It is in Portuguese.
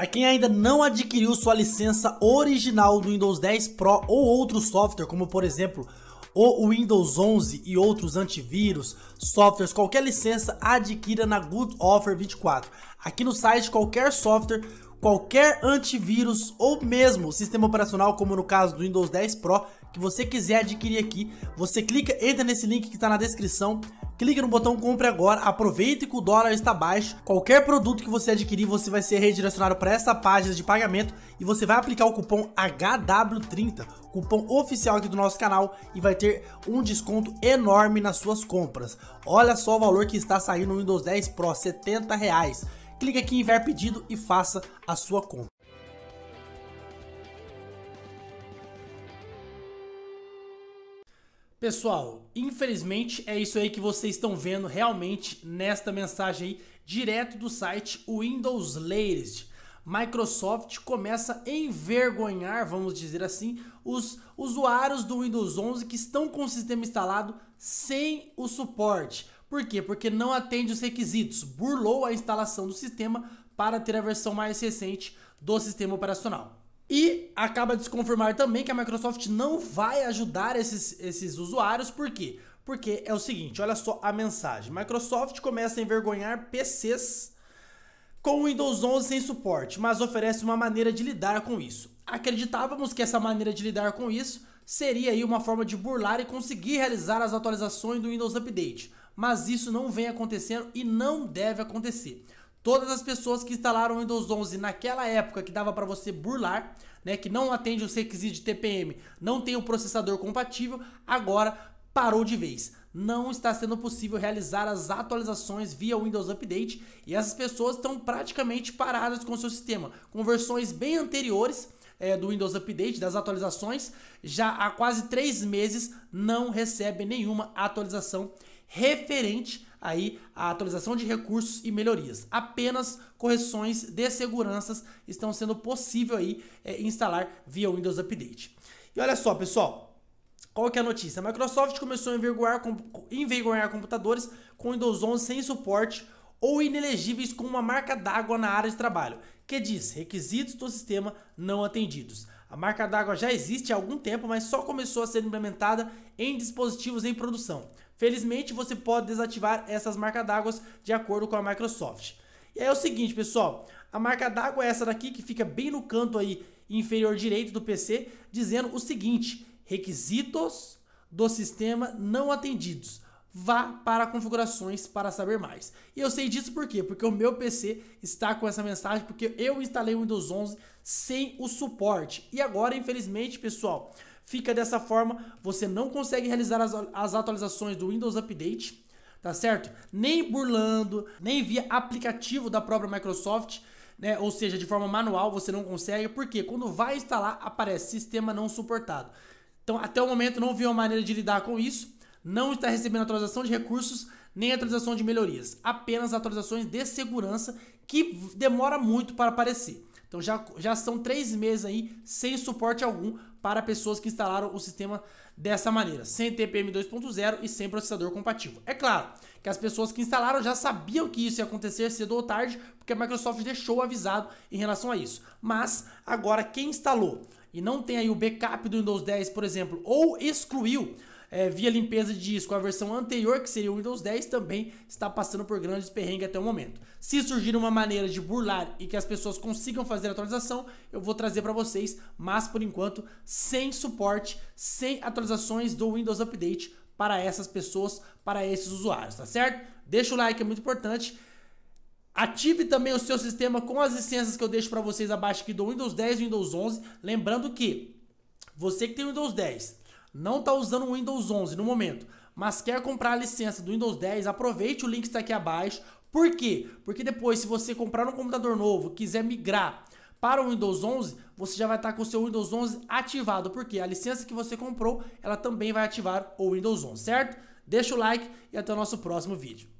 Para quem ainda não adquiriu sua licença original do Windows 10 Pro ou outro software, como por exemplo o Windows 11 e outros antivírus, softwares, qualquer licença, adquira na Good Offer 24. Aqui no site, qualquer software, qualquer antivírus ou mesmo sistema operacional, como no caso do Windows 10 Pro, que você quiser adquirir aqui, você clica, entra nesse link que está na descrição, clique no botão compre agora, aproveita que o dólar está baixo. Qualquer produto que você adquirir, você vai ser redirecionado para essa página de pagamento e você vai aplicar o cupom HW30, cupom oficial aqui do nosso canal e vai ter um desconto enorme nas suas compras. Olha só o valor que está saindo no Windows 10 Pro, R$ 70 reais. Clique aqui em Ver pedido e faça a sua compra. Pessoal, infelizmente é isso aí que vocês estão vendo realmente nesta mensagem aí, direto do site Windows Latest. Microsoft começa a envergonhar, vamos dizer assim, os usuários do Windows 11 que estão com o sistema instalado sem o suporte. Por quê? Porque não atende os requisitos, burlou a instalação do sistema para ter a versão mais recente do sistema operacional. E acaba de se confirmar também que a Microsoft não vai ajudar esses, esses usuários, por quê? Porque é o seguinte, olha só a mensagem. Microsoft começa a envergonhar PCs com Windows 11 sem suporte, mas oferece uma maneira de lidar com isso. Acreditávamos que essa maneira de lidar com isso seria aí uma forma de burlar e conseguir realizar as atualizações do Windows Update, mas isso não vem acontecendo e não deve acontecer. Todas as pessoas que instalaram o Windows 11 naquela época que dava para você burlar, né, que não atende os requisitos de TPM, não tem o processador compatível, agora parou de vez. Não está sendo possível realizar as atualizações via Windows Update e essas pessoas estão praticamente paradas com o seu sistema, com versões bem anteriores é, do Windows Update, das atualizações, já há quase três meses não recebe nenhuma atualização referente aí a atualização de recursos e melhorias. Apenas correções de seguranças estão sendo possível aí é, instalar via Windows Update. E olha só, pessoal, qual que é a notícia? A Microsoft começou a envergonhar, envergonhar computadores com Windows 11 sem suporte ou inelegíveis com uma marca d'água na área de trabalho, que diz requisitos do sistema não atendidos. A marca d'água já existe há algum tempo, mas só começou a ser implementada em dispositivos em produção. Felizmente, você pode desativar essas marcas d'água de acordo com a Microsoft. E aí é o seguinte, pessoal, a marca d'água é essa daqui que fica bem no canto aí inferior direito do PC, dizendo o seguinte: requisitos do sistema não atendidos vá para configurações para saber mais. E eu sei disso por quê? Porque o meu PC está com essa mensagem, porque eu instalei o Windows 11 sem o suporte. E agora, infelizmente, pessoal, fica dessa forma, você não consegue realizar as, as atualizações do Windows Update, tá certo? Nem burlando, nem via aplicativo da própria Microsoft, né? Ou seja, de forma manual você não consegue, porque quando vai instalar aparece sistema não suportado. Então, até o momento não vi uma maneira de lidar com isso não está recebendo atualização de recursos nem atualização de melhorias, apenas atualizações de segurança que demora muito para aparecer. Então já, já são três meses aí sem suporte algum para pessoas que instalaram o sistema dessa maneira, sem TPM 2.0 e sem processador compatível. É claro que as pessoas que instalaram já sabiam que isso ia acontecer cedo ou tarde, porque a Microsoft deixou avisado em relação a isso. Mas agora quem instalou e não tem aí o backup do Windows 10, por exemplo, ou excluiu é, via limpeza de disco, a versão anterior, que seria o Windows 10, também está passando por grandes perrengues até o momento. Se surgir uma maneira de burlar e que as pessoas consigam fazer a atualização, eu vou trazer para vocês, mas por enquanto, sem suporte, sem atualizações do Windows Update para essas pessoas, para esses usuários, tá certo? Deixa o like, é muito importante. Ative também o seu sistema com as licenças que eu deixo para vocês abaixo aqui do Windows 10 e Windows 11. Lembrando que você que tem o Windows 10 não está usando o Windows 11 no momento, mas quer comprar a licença do Windows 10, aproveite o link que está aqui abaixo. Por quê? Porque depois, se você comprar um computador novo, quiser migrar para o Windows 11, você já vai estar tá com o seu Windows 11 ativado, porque a licença que você comprou, ela também vai ativar o Windows 11, certo? Deixa o like e até o nosso próximo vídeo.